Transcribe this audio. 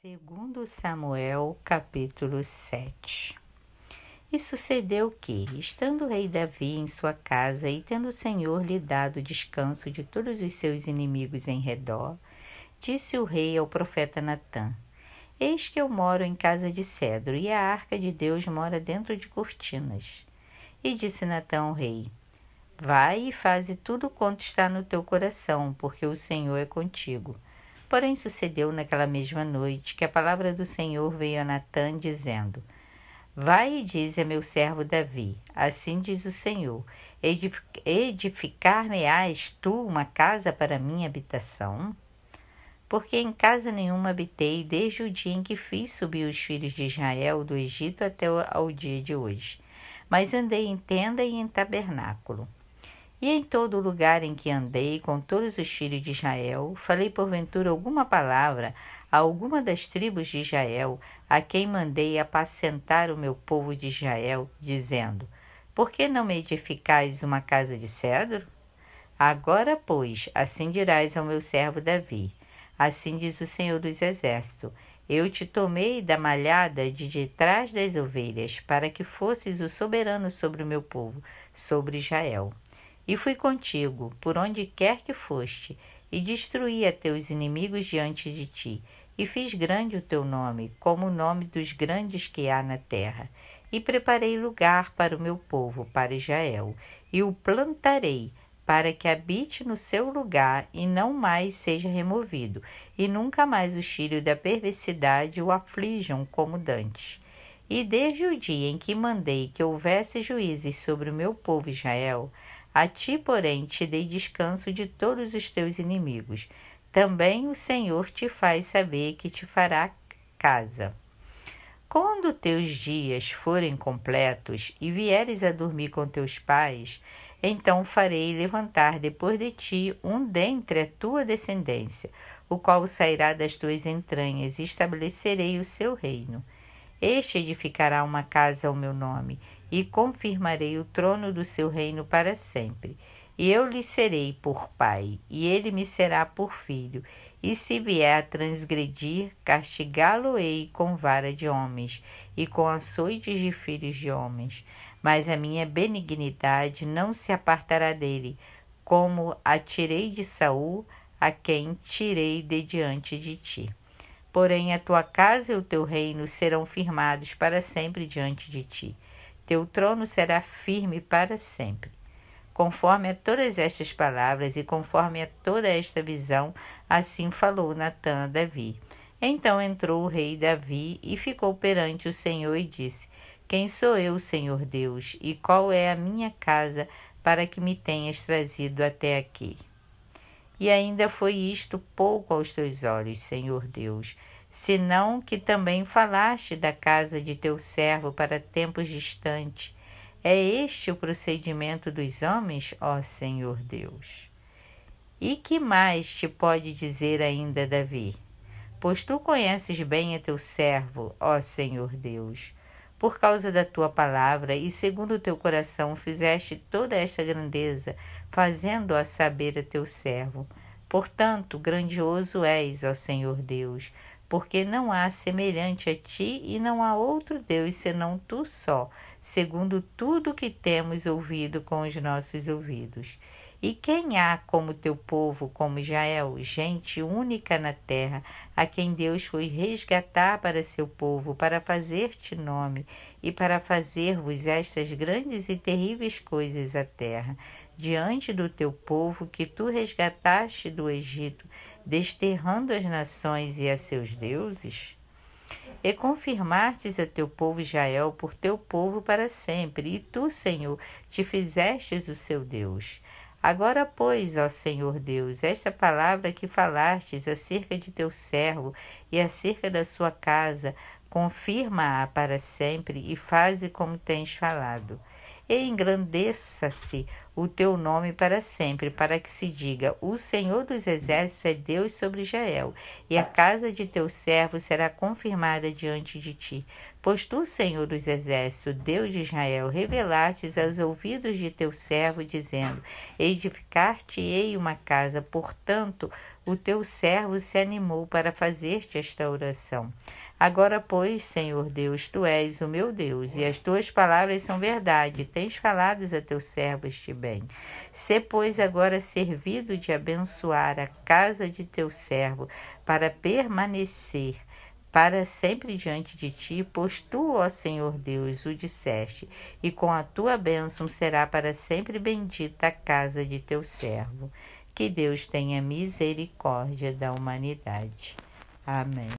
Segundo Samuel, capítulo 7. E sucedeu que, estando o rei Davi em sua casa e tendo o Senhor lhe dado descanso de todos os seus inimigos em redor, disse o rei ao profeta Natã: Eis que eu moro em casa de cedro, e a arca de Deus mora dentro de cortinas. E disse Natã ao rei: Vai e faze tudo quanto está no teu coração, porque o Senhor é contigo Porém, sucedeu naquela mesma noite que a palavra do Senhor veio a Natã, dizendo: Vai e diz a meu servo Davi: Assim diz o Senhor: Edificar-me-ás tu uma casa para minha habitação? Porque em casa nenhuma habitei desde o dia em que fiz subir os filhos de Israel do Egito até ao dia de hoje. Mas andei em tenda e em tabernáculo. E em todo lugar em que andei, com todos os filhos de Israel, falei porventura alguma palavra a alguma das tribos de Israel, a quem mandei apacentar o meu povo de Israel, dizendo: Por que não me edificais uma casa de cedro? Agora, pois, assim dirás ao meu servo Davi: Assim diz o Senhor dos Exércitos: Eu te tomei da malhada de detrás das ovelhas, para que fosses o soberano sobre o meu povo, sobre Israel. E fui contigo, por onde quer que foste, e destruí a teus inimigos diante de ti, e fiz grande o teu nome, como o nome dos grandes que há na terra. E preparei lugar para o meu povo, para Israel, e o plantarei, para que habite no seu lugar e não mais seja removido, e nunca mais os filhos da perversidade o aflijam como dantes. E desde o dia em que mandei que houvesse juízes sobre o meu povo Israel, a ti, porém, te dei descanso de todos os teus inimigos. Também o Senhor te faz saber que te fará casa. Quando teus dias forem completos e vieres a dormir com teus pais, então farei levantar depois de ti um dentre a tua descendência, o qual sairá das tuas entranhas, e estabelecerei o seu reino. Este edificará uma casa ao meu nome, e confirmarei o trono do seu reino para sempre. E eu lhe serei por pai, e ele me será por filho. E se vier a transgredir, castigá-lo-ei com vara de homens, e com açoites de filhos de homens. Mas a minha benignidade não se apartará dele, como a tirei de Saul, a quem tirei de diante de ti. Porém, a tua casa e o teu reino serão firmados para sempre diante de ti. Teu trono será firme para sempre. Conforme a todas estas palavras e conforme a toda esta visão, assim falou Natã a Davi. Então entrou o rei Davi e ficou perante o Senhor e disse: Quem sou eu, Senhor Deus, e qual é a minha casa para que me tenhas trazido até aqui? E ainda foi isto pouco aos teus olhos, Senhor Deus, senão que também falaste da casa de teu servo para tempos distantes. É este o procedimento dos homens, ó Senhor Deus. E que mais te pode dizer ainda Davi? Pois tu conheces bem a teu servo, ó Senhor Deus por causa da tua palavra e segundo o teu coração fizeste toda esta grandeza, fazendo-a saber a teu servo. Portanto, grandioso és, ó Senhor Deus, porque não há semelhante a ti e não há outro Deus senão tu só, segundo tudo que temos ouvido com os nossos ouvidos. E quem há como teu povo, como Israel, gente única na terra, a quem Deus foi resgatar para seu povo, para fazer-te nome e para fazer-vos estas grandes e terríveis coisas à terra, diante do teu povo que tu resgataste do Egito, desterrando as nações e a seus deuses? e confirmastes a teu povo Israel por teu povo para sempre, e tu, Senhor, te fizestes o seu Deus. Agora, pois, ó Senhor Deus, esta palavra que falastes acerca de teu servo e acerca da sua casa, confirma-a para sempre e faze como tens falado. E engrandeça-se o teu nome para sempre, para que se diga: O Senhor dos Exércitos é Deus sobre Israel, e a casa de teu servo será confirmada diante de ti. Pois tu, Senhor dos Exércitos, Deus de Israel, revelastes aos ouvidos de teu servo, dizendo: Edificar-te-ei uma casa. Portanto, o teu servo se animou para fazer-te esta oração. Agora, pois, Senhor Deus, tu és o meu Deus, e as tuas palavras são verdade. Tens falado a teu servo este bem bem. Se, pois, agora servido de abençoar a casa de teu servo para permanecer para sempre diante de ti, pois tu, ó Senhor Deus, o disseste, e com a tua bênção será para sempre bendita a casa de teu servo. Que Deus tenha misericórdia da humanidade. Amém.